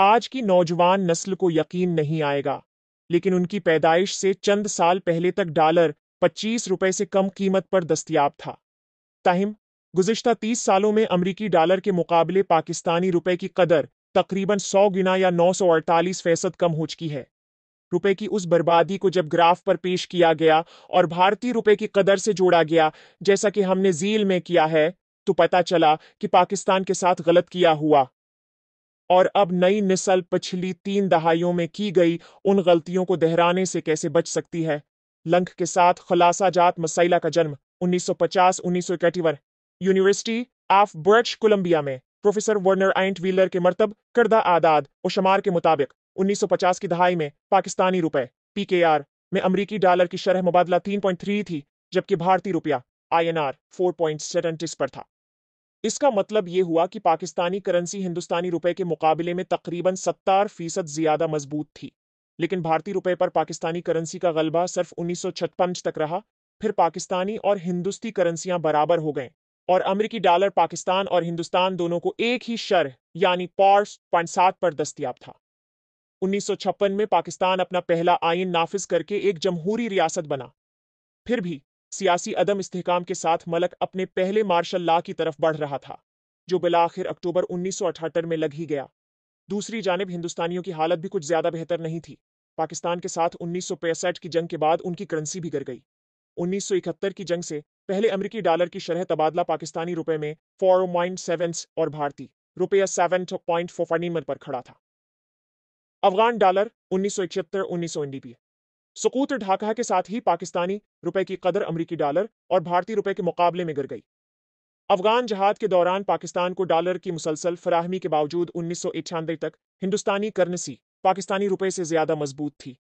आज की नौजवान नस्ल को यकीन नहीं आएगा लेकिन उनकी पैदाइश से चंद साल पहले तक डॉलर पच्चीस रुपए से कम कीमत पर दस्तियाब था ताहिम गुजशत तीस सालों में अमरीकी डॉलर के मुकाबले पाकिस्तानी रुपए की कदर तकरीबन सौ गुना या नौ सौ अड़तालीस फीसद कम हो चुकी है रुपए की उस बर्बादी को जब ग्राफ पर पेश किया गया और भारतीय रुपए की कदर से जोड़ा गया जैसा कि हमने झील में किया है तो पता चला कि पाकिस्तान के साथ गलत किया हुआ और अब नई निसल पिछली तीन दहाइयों में की गई उन गलतियों को दोहराने से कैसे बच सकती है लंक के साथ खुलासा जात मसाइला का जन्म 1950 उन्नीस यूनिवर्सिटी ऑफ ब्रिटिश कोलंबिया में प्रोफेसर वर्नर आइंट व्हीलर के मरतब करदा आदाद और शुमार के मुताबिक 1950 की दहाई में पाकिस्तानी रुपए पी में अमरीकी डॉलर की शरह मुबादला 3.3 थी जबकि भारतीय रुपया आई एन पर था इसका मतलब ये हुआ कि पाकिस्तानी करेंसी हिंदुस्तानी रुपए के मुकाबले में तकरीबन सत्तर फीसद ज्यादा मजबूत थी लेकिन भारतीय रुपए पर पाकिस्तानी करेंसी का गलबा सिर्फ उन्नीस तक रहा फिर पाकिस्तानी और हिंदुस्ती करेंसियां बराबर हो गए और अमेरिकी डॉलर पाकिस्तान और हिंदुस्तान दोनों को एक ही शर यानी पॉर्स पॉइंट पर दस्तियाब था उन्नीस में पाकिस्तान अपना पहला आइन नाफिज करके एक जमहूरी रियासत बना फिर भी सियासी अदम इस्तेकाम के साथ मलक अपने पहले मार्शल लॉ की तरफ बढ़ रहा था जो बिलाखिर अक्टूबर उन्नीस में लग ही गया दूसरी जानब हिंदुस्तानियों की हालत भी कुछ ज्यादा बेहतर नहीं थी पाकिस्तान के साथ उन्नीस की जंग के बाद उनकी करेंसी भी गिर गई 1971 की जंग से पहले अमरीकी डॉलर की शरह तबादला पाकिस्तानी रुपए में फोर पॉइंट और भारतीय रुपया सेवन पॉइंट पर खड़ा था अफगान डॉलर उन्नीस सौ इकहत्तर उन्नीस सौ एनडीपी सकूत ढाका के साथ ही पाकिस्तानी रुपए की कदर अमरीकी डॉलर और भारतीय रुपए के मुकाबले में गिर गई अफगान जहाद के दौरान पाकिस्तान को डॉलर की मुसलसल फराहमी के बावजूद उन्नीस तक हिंदुस्तानी करेंसी पाकिस्तानी रुपए से ज्यादा मजबूत थी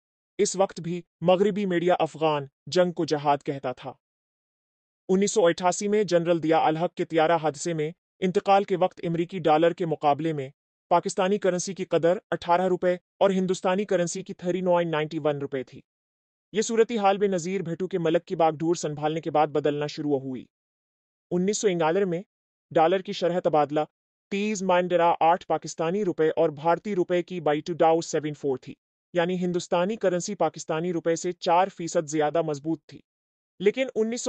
इस वक्त भी मगरबी मीडिया अफगान जंग को जहाद कहता था अठासी में जनरल दिया अलहक के तियारा हादसे में इंतकाल के वक्त अमरीकी डॉलर के मुकाबले में पाकिस्तानी करेंसी की कदर अठारह रुपये और हिंदुस्तानी करेंसी की थ्री नाइन नाइन्टी वन रुपये थी ये सूरत हाल नज़ीर भेटू के मलक की बागडोर संभालने के बाद बदलना शुरू हुई उन्नीस में डॉलर की शरह तबादला तीस माइंडरा आठ पाकिस्तानी रुपए और भारतीय रुपए की बाई टू डाउ सेवन फोर थी यानी हिंदुस्तानी करेंसी पाकिस्तानी रुपए से चार फीसद ज्यादा मजबूत थी लेकिन उन्नीस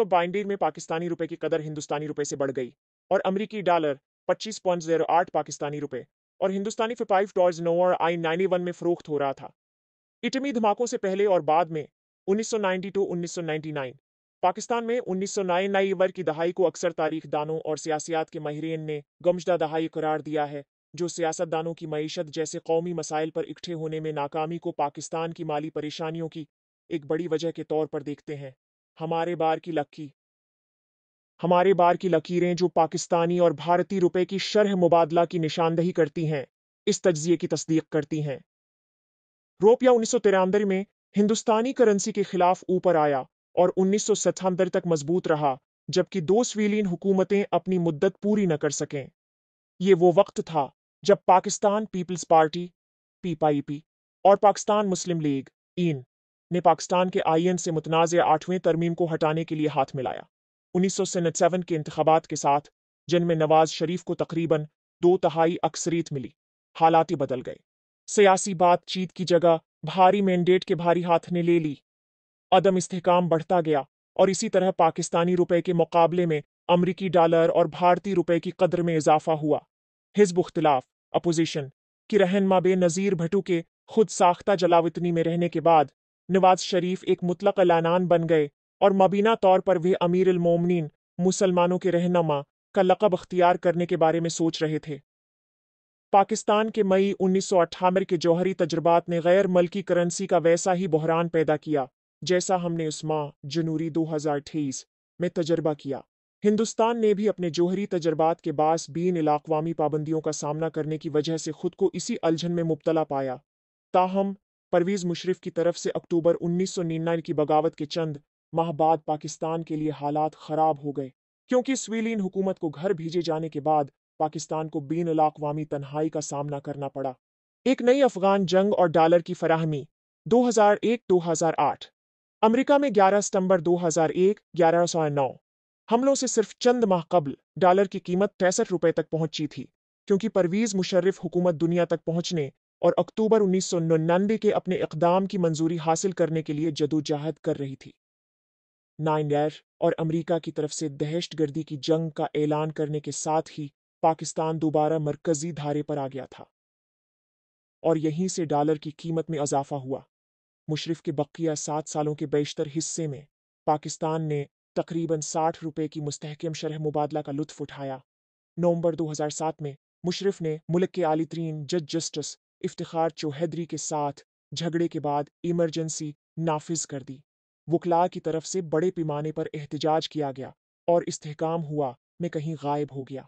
में पाकिस्तानी रुपए की कदर हिंदुस्तानी रुपए से बढ़ गई और अमरीकी डॉलर पच्चीस पॉइंट जीरो आठ पाकिस्तानी रुपए और हिंदुस्तानी फिफाइव डॉज नोवर आई नाइनटी वन में फरोख्त हो रहा था इटमी धमाकों से पहले और बाद में 1992 टू 1999 पाकिस्तान में उन्नीस सौ नाइन की दहाई को अक्सर तारीख दानों और सियासियात के माहरीन ने गमशदा दहाई करार दिया है जो सियासतदानों की मीशत जैसे कौमी मसाइल पर इकट्ठे होने में नाकामी को पाकिस्तान की माली परेशानियों की एक बड़ी वजह के तौर पर देखते हैं हमारे बार की लक्की हमारे बार की लकीरें जो पाकिस्तानी और भारतीय रुपए की शरह मुबादला की निशानदही करती हैं इस तजिए की तस्दीक करती हैं रोप या उन्नीस में हिंदुस्तानी करेंसी के खिलाफ ऊपर आया और उन्नीस तक मजबूत रहा जबकि दो स्वीलीन हुकूमतें अपनी मुद्दत पूरी न कर सकें ये वो वक्त था जब पाकिस्तान पीपल्स पार्टी पीपाईपी और पाकिस्तान मुस्लिम लीग ईन ने पाकिस्तान के आईएन से मुतनाज़ आठवें तरमीम को हटाने के लिए हाथ मिलाया उन्नीस के इंतबात के साथ जिनमें नवाज शरीफ को तकरीबन दो तहाई अक्सरीत मिली हालात बदल गए सियासी बातचीत की जगह भारी मैंडेट के भारी हाथ ने ले ली अदम इस्तेकाम बढ़ता गया और इसी तरह पाकिस्तानी रुपए के मुकाबले में अमरीकी डॉलर और भारतीय रुपए की कदर में इजाफा हुआ हिजब अख्तिलाफ अपोजिशन की रहनमा बेनज़ीर भटू के खुद साख्ता जलावतनी में रहने के बाद नवाज शरीफ एक मुतलक लानान बन गए और मबीना तौर पर वे अमीर मोमनिन मुसलमानों के रहनमा का लकब अख्तियार करने के बारे में सोच रहे थे पाकिस्तान के मई उन्नीस के जौहरी तजुर्बात ने गैर मल्की करेंसी का वैसा ही बहरान पैदा किया जैसा हमने उस माह जनवरी 2023 में तजर्बा किया हिंदुस्तान ने भी अपने जौहरी तजर्बात के बास बीन इलाकवामी पाबंदियों का सामना करने की वजह से खुद को इसी अलझन में मुबतला पाया ताहम परवीज मुशरफ की तरफ से अक्टूबर उन्नीस की बगावत के चंद माह बाद पाकिस्तान के लिए हालात खराब हो गए क्योंकि स्वीलिन हुकूमत को घर भेजे जाने के बाद पाकिस्तान को बीन अलाकवामी तन्हाई का सामना करना पड़ा एक नई अफगान जंग और डॉलर की फराहमी 2001-2008 अमेरिका में 11 सितंबर 2001 1109 हमलों से सिर्फ चंद माह कबल डॉलर की कीमत तैंसठ रुपए तक पहुंची थी क्योंकि परवीज मुशर्रफ हुकूमत दुनिया तक पहुंचने और अक्टूबर उन्नीस के अपने इकदाम की मंजूरी हासिल करने के लिए जदोजहद कर रही थी नाइन और अमेरिका की तरफ से दहशत गर्दी की जंग का ऐलान करने के साथ ही पाकिस्तान दोबारा मरकजी धारे पर आ गया था और यहीं से डॉलर की कीमत में इजाफा हुआ मुशरफ के बकिया सात सालों के बेशतर हिस्से में पाकिस्तान ने तकरीबन साठ रुपये की मुस्तकम शरह मुबादला का लुत्फ उठाया नवंबर 2007 में मुशरफ ने मुल्क के आली तरीन जज जस्टिस इफ्तार चौहदरी के साथ झगड़े के बाद इमरजेंसी नाफिज कर दी वकला की तरफ से बड़े पैमाने पर एहतजाज किया गया और इस्तेकाम हुआ मैं कहीं गायब हो गया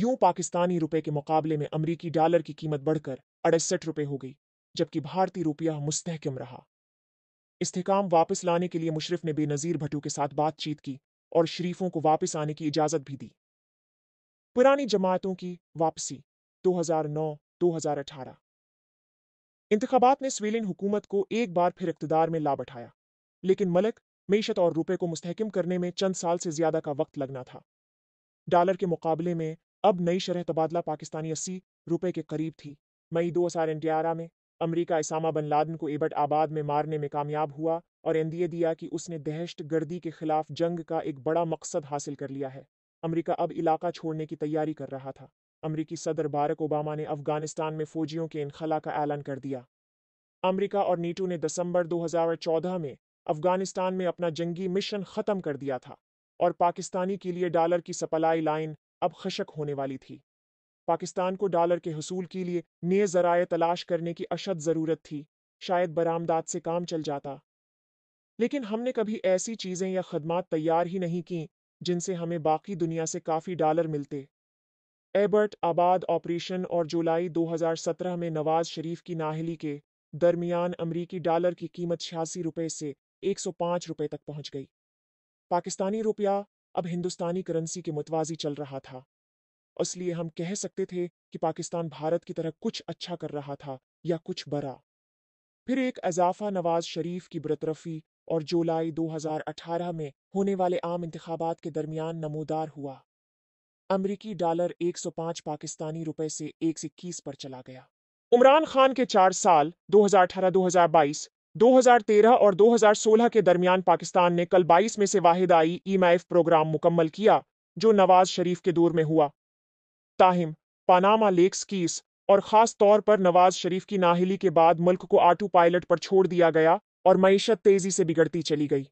यूं पाकिस्तानी रुपए के मुकाबले में अमरीकी डॉलर की कीमत बढ़कर अड़सठ रुपये हो गई जबकि भारतीय रुपया मुस्तहकम रहा इस्तेकाम वापस लाने के लिए मुशरफ ने बेनज़ीर भटू के साथ बातचीत की और शरीफों को वापस आने की इजाज़त भी दी पुरानी जमातों की वापसी 2009-2018 इंतबात ने स्वेलिन हुकूमत को एक बार फिर इकतदार में ला बैठाया लेकिन मलक मीशत और रुपए को मुस्तकम करने में चंद साल से ज्यादा का वक्त लगना था डॉलर के मुकाबले में अब नई शरह तबादला पाकिस्तानी अस्सी रुपए के करीब थी मई दो में अमरीका इसामा बन लादन को एबट आबाद में मारने में कामयाब हुआ और एनडीए दिया कि उसने दहशत गर्दी के खिलाफ जंग का एक बड़ा मकसद हासिल कर लिया है अमरीका अब इलाका छोड़ने की तैयारी कर रहा था अमरीकी सदर बारक ओबामा ने अफगानिस्तान में फौजियों के इनखला का ऐलान कर दिया अमरीका और नीटो ने दिसंबर 2014 में अफगानिस्तान में अपना जंगी मिशन ख़त्म कर दिया था और पाकिस्तानी के लिए डॉलर की सप्लाई लाइन अब खशक होने वाली थी पाकिस्तान को डॉलर के हसूल के लिए नए जराए तलाश करने की अशद ज़रूरत थी शायद बरामदात से काम चल जाता लेकिन हमने कभी ऐसी चीज़ें या खदमात तैयार ही नहीं की जिनसे हमें बाकी दुनिया से काफ़ी डॉलर मिलते एबर्ट आबाद ऑपरेशन और जुलाई 2017 में नवाज शरीफ की नाहली के दरमियान अमरीकी डॉलर की कीमत छियासी रुपये से एक रुपए तक पहुंच गई पाकिस्तानी रुपया अब हिंदुस्तानी करेंसी के मुतवाजी चल रहा था इसलिए हम कह सकते थे कि पाकिस्तान भारत की तरह कुछ अच्छा कर रहा था या कुछ बड़ा फिर एक अजाफा नवाज शरीफ की बरतरफी और जुलाई 2018 में होने वाले आम इंतबात के दरमियान नमोदार हुआ अमरीकी डॉलर 105 पाकिस्तानी रुपए से एक पर चला गया उमरान खान के चार साल 2018-2022 2013 और 2016 के दरमियान पाकिस्तान ने कल 22 में से वाहिद आई ईमैफ प्रोग्राम मुकम्मल किया जो नवाज शरीफ के दौर में हुआ ताहिम पानामा लेक्स कीस और ख़ास तौर पर नवाज शरीफ की नाहली के बाद मुल्क को आटू पायलट पर छोड़ दिया गया और मीशत तेज़ी से बिगड़ती चली गई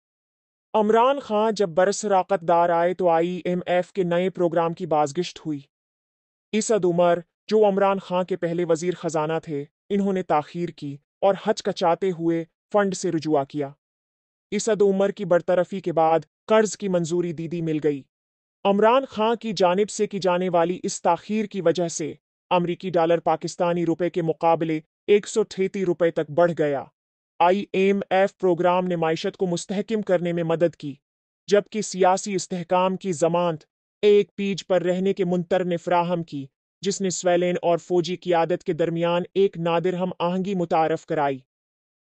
अमरान खां जब बरस राकतदार आए तो आई एम एफ के नए प्रोग्राम की बाजगिश्त हुई इसद उमर जो अमरान खां के पहले वजीर खजाना थे इन्होंने ताखीर की और हच कचाते हुए फंड से रुजुआ किया इसद उमर की बरतरफी के बाद कर्ज की मंजूरी दीदी मिल गई अमरान खां की जानब से की जाने वाली इस तख़ीर की वजह से अमरीकी डॉलर पाकिस्तानी रुपए के मुकाबले एक सौ रुपए तक बढ़ गया आईएमएफ प्रोग्राम ने मीशत को मुस्तकम करने में मदद की जबकि सियासी इस्तेकाम की जमानत एक पीज पर रहने के मुंतर ने फ्राहम की जिसने स्वेलेन और फौजी की आदत के दरमियान एक नादिर हम आहंगी मुतारफ कराई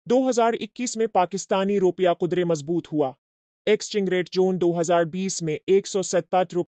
2021 में पाकिस्तानी रुपया कुदरे मजबूत हुआ एक्सचेंज रेट जून 2020 में एक सौ